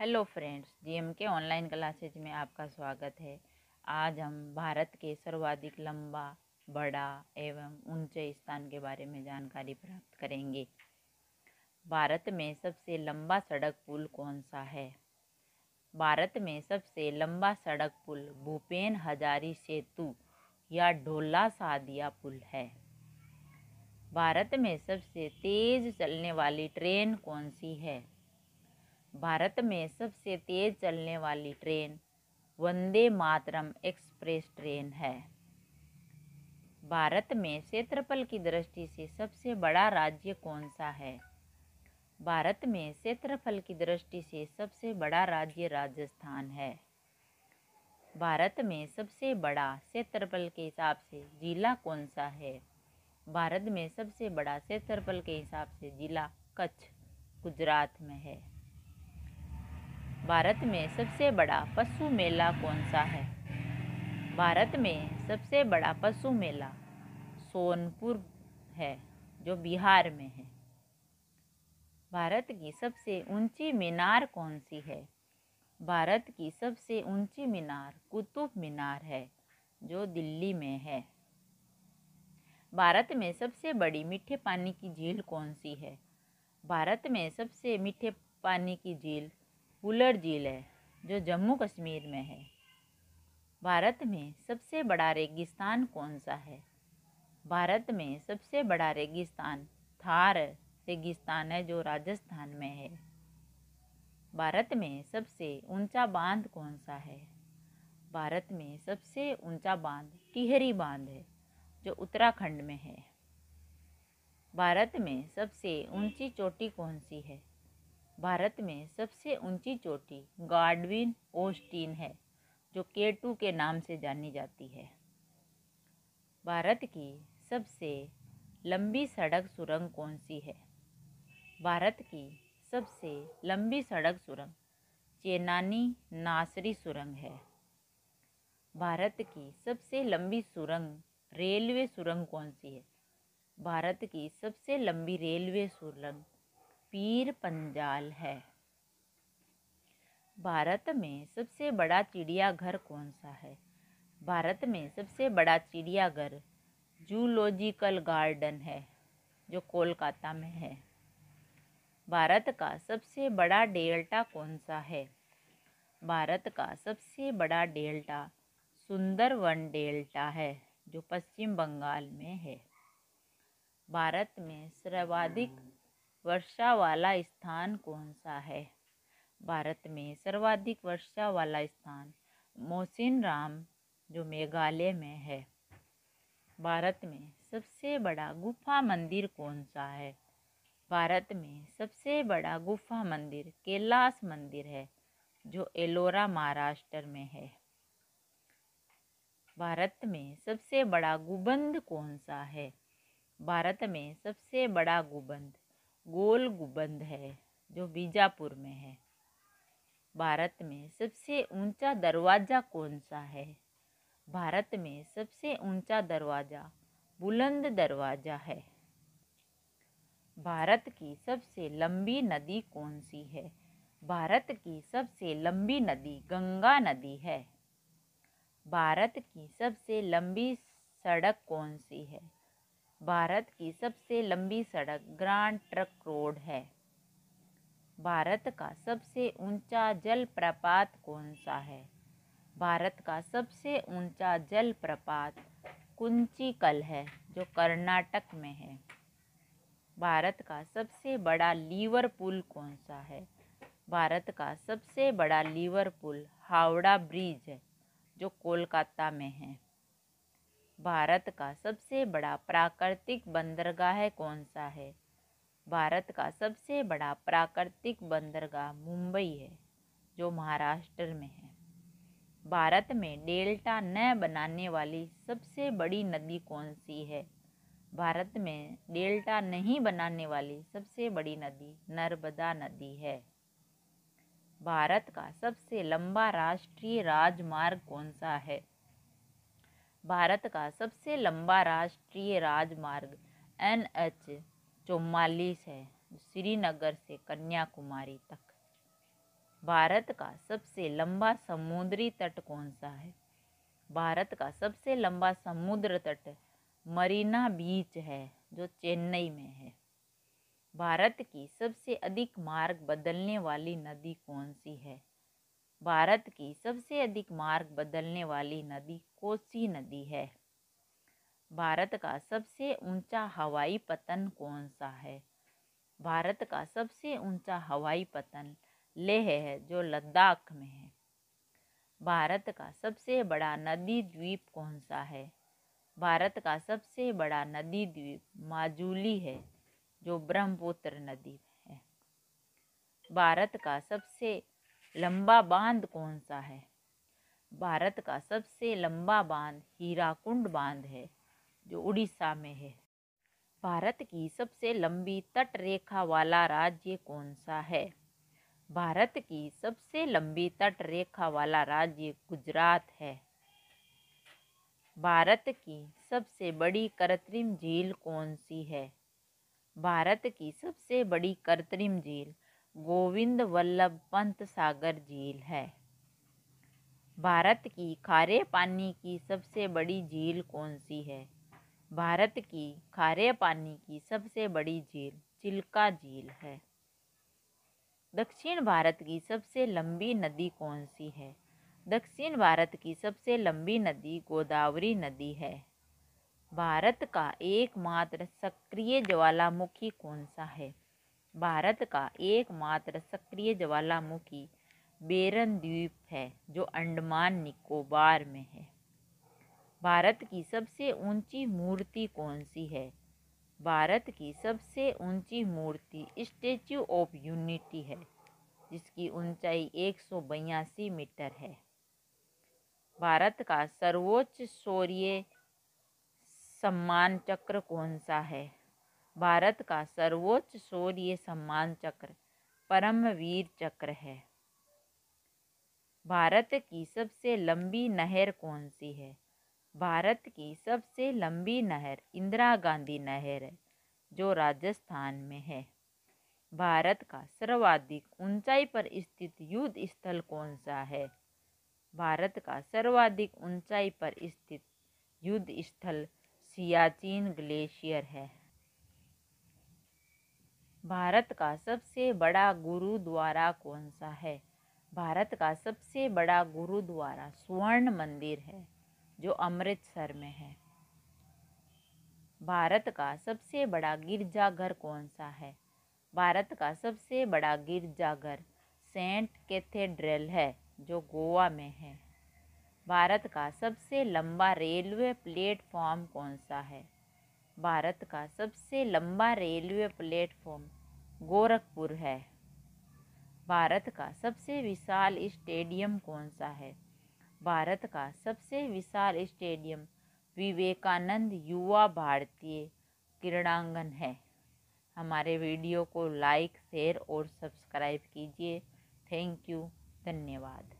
hello friends GM के online classes में आपका स्वागत है आज हम भारत के सर्वाधिक लंबा बड़ा एवं ऊंचे स्थान के बारे में जानकारी प्राप्त करेंगे भारत में सबसे लंबा सड़क पुल कौन सा है भारत में सबसे लंबा सड़क पुल भूपेन हजारी सेतु या ढोला सादिया पुल है भारत में सबसे तेज चलने वाली ट्रेन कौन सी है भारत में सबसे तेज़ चलने वाली train Vande Mataram express train है भारत में क्षेत्रफल की दृष्टि से सबसे बड़ा राज्य कौन सा है भारत में क्षेत्रफल की दृष्टि से सबसे बड़ा राज्य राजस्थान है भारत में सबसे बड़ा क्षेत्रफल के हिसाब से जिला कौन सा है भारत में सबसे बड़ा क्षेत्रफल के हिसाब से जिला कच्छ गुजरात में है भारत में सबसे बड़ा पशु मेला कौन सा है भारत में सबसे बड़ा पशु मेला सोनपुर है जो बिहार में है भारत की सबसे ऊंची मीनार कौन सी है भारत की सबसे ऊंची मीनार कुतुब मीनार है जो दिल्ली में है भारत में सबसे बड़ी मीठे पानी की झील कौन सी है भारत में सबसे मीठे पानी की झील कुलर झील है जो जम्मू कश्मीर में है भारत में सबसे बड़ा रेगिस्तान कौन सा है भारत में सबसे बड़ा रेगिस्तान थार रेगिस्तान है जो राजस्थान में है भारत में सबसे ऊंचा बांध कौन सा है भारत में सबसे ऊंचा बांध टिहरी बांध है जो उत्तराखंड में है भारत में सबसे ऊंची चोटी कौन सी है भारत में सबसे ऊंची चोटी गार्डविन ओस्टीन है जो के टू के नाम से जानी जाती है भारत की सबसे लंबी सड़क सुरंग कौन सी है भारत की सबसे लंबी सड़क सुरंग चेनानी नासरी सुरंग है भारत की सबसे लंबी सुरंग रेलवे सुरंग कौन सी है भारत की सबसे लंबी रेलवे सुरंग पीर पंजाल है भारत में सबसे बड़ा चिड़ियाघर कौन सा है भारत में सबसे बड़ा चिड़ियाघर जूलॉजिकल गार्डन है जो कोलकाता में है भारत का सबसे बड़ा डेल्टा कौन सा है भारत का सबसे बड़ा डेल्टा सुंदरवन डेल्टा है जो पश्चिम बंगाल में है भारत में सर्वाधिक वर्षा वाला स्थान कौन सा है भारत में सर्वाधिक वर्षा वाला स्थान मोसिन राम जो मेघालय में है भारत में सबसे बड़ा गुफा मंदिर कौन सा है भारत में सबसे बड़ा गुफा मंदिर कैलाश मंदिर है जो एलोरा महाराष्ट्र में है भारत में सबसे बड़ा गुबंद कौन सा है भारत में सबसे बड़ा गुबंद गोल गुबंद है जो बीजापुर में है भारत में सबसे ऊंचा दरवाज़ा कौन सा है भारत में सबसे ऊंचा दरवाज़ा बुलंद दरवाज़ा है भारत की सबसे लंबी नदी कौन सी है भारत की सबसे लंबी नदी गंगा नदी है भारत की सबसे लंबी सड़क कौन सी है भारत की सबसे लंबी सड़क ग्रांड ट्रक रोड है भारत का सबसे ऊंचा जलप्रपात कौन सा है भारत का सबसे ऊंचा जलप्रपात कुंचीकल है जो कर्नाटक में है भारत का सबसे बड़ा लीवर पुल कौन सा है भारत का सबसे बड़ा लीवर पुल हावड़ा ब्रिज है जो कोलकाता में है भारत का सबसे बड़ा प्राकृतिक बंदरगाह कौन सा है भारत का सबसे बड़ा प्राकृतिक बंदरगाह मुंबई है जो महाराष्ट्र में है भारत में डेल्टा न बनाने वाली सबसे बड़ी नदी कौन सी है भारत में डेल्टा नहीं बनाने वाली सबसे बड़ी नदी नर्मदा नदी है भारत का सबसे लंबा राष्ट्रीय राजमार्ग कौन सा है भारत का सबसे लंबा राष्ट्रीय राजमार्ग एन एच चौवालीस है श्रीनगर से कन्याकुमारी तक भारत का सबसे लंबा समुद्री तट कौन सा है भारत का सबसे लंबा समुद्र तट मरीना बीच है जो चेन्नई में है भारत की सबसे अधिक मार्ग बदलने वाली नदी कौन सी है भारत की सबसे अधिक मार्ग बदलने वाली नदी कोसी नदी है भारत का सबसे ऊंचा हवाई पतन कौन सा है भारत का सबसे ऊंचा हवाई पतन लेह है जो लद्दाख में है भारत का सबसे बड़ा नदी द्वीप कौन सा है भारत का सबसे बड़ा नदी द्वीप माजूली है जो ब्रह्मपुत्र नदी है भारत का सबसे लंबा बांध कौन सा है भारत का सबसे लंबा बांध हीराकुंड बांध है जो उड़ीसा में है भारत की सबसे लंबी तट रेखा वाला राज्य कौन सा है भारत की सबसे लंबी तट रेखा वाला राज्य गुजरात है भारत की सबसे बड़ी कृत्रिम झील कौन सी है भारत की सबसे बड़ी कृत्रिम झील गोविंद वल्लभ पंत सागर झील है भारत की खारे पानी की सबसे बड़ी झील कौन सी है भारत की खारे पानी की सबसे बड़ी झील चिल्का झील है दक्षिण भारत की सबसे लंबी नदी कौन सी है दक्षिण भारत की सबसे लंबी नदी गोदावरी नदी है भारत का एकमात्र सक्रिय ज्वालामुखी कौन सा है भारत का एकमात्र सक्रिय ज्वालामुखी बेरन द्वीप है जो अंडमान निकोबार में है भारत की सबसे ऊंची मूर्ति कौन सी है भारत की सबसे ऊंची मूर्ति स्टेचू ऑफ यूनिटी है जिसकी ऊंचाई एक मीटर है भारत का सर्वोच्च शौर्य सम्मान चक्र कौन सा है भारत का सर्वोच्च शौर्य सम्मान चक्र परमवीर चक्र है भारत की सबसे लंबी नहर कौन सी है भारत की सबसे लंबी नहर इंदिरा गांधी नहर है जो राजस्थान में है भारत का सर्वाधिक ऊंचाई पर स्थित युद्ध स्थल कौन सा है भारत का सर्वाधिक ऊंचाई पर स्थित युद्ध स्थल सियाचिन ग्लेशियर है भारत का सबसे बड़ा गुरुद्वारा कौन सा है भारत का सबसे बड़ा गुरुद्वारा स्वर्ण मंदिर है जो अमृतसर में है भारत का सबसे बड़ा गिरजाघर कौन सा है भारत का सबसे बड़ा गिरजाघर सेंट कैथेड्रल है जो गोवा में है भारत का सबसे लंबा रेलवे प्लेटफॉर्म कौन सा है भारत का सबसे लंबा रेलवे प्लेटफॉर्म गोरखपुर है भारत का सबसे विशाल स्टेडियम कौन सा है भारत का सबसे विशाल स्टेडियम विवेकानंद युवा भारतीय क्रीड़ांगन है हमारे वीडियो को लाइक शेयर और सब्सक्राइब कीजिए थैंक यू धन्यवाद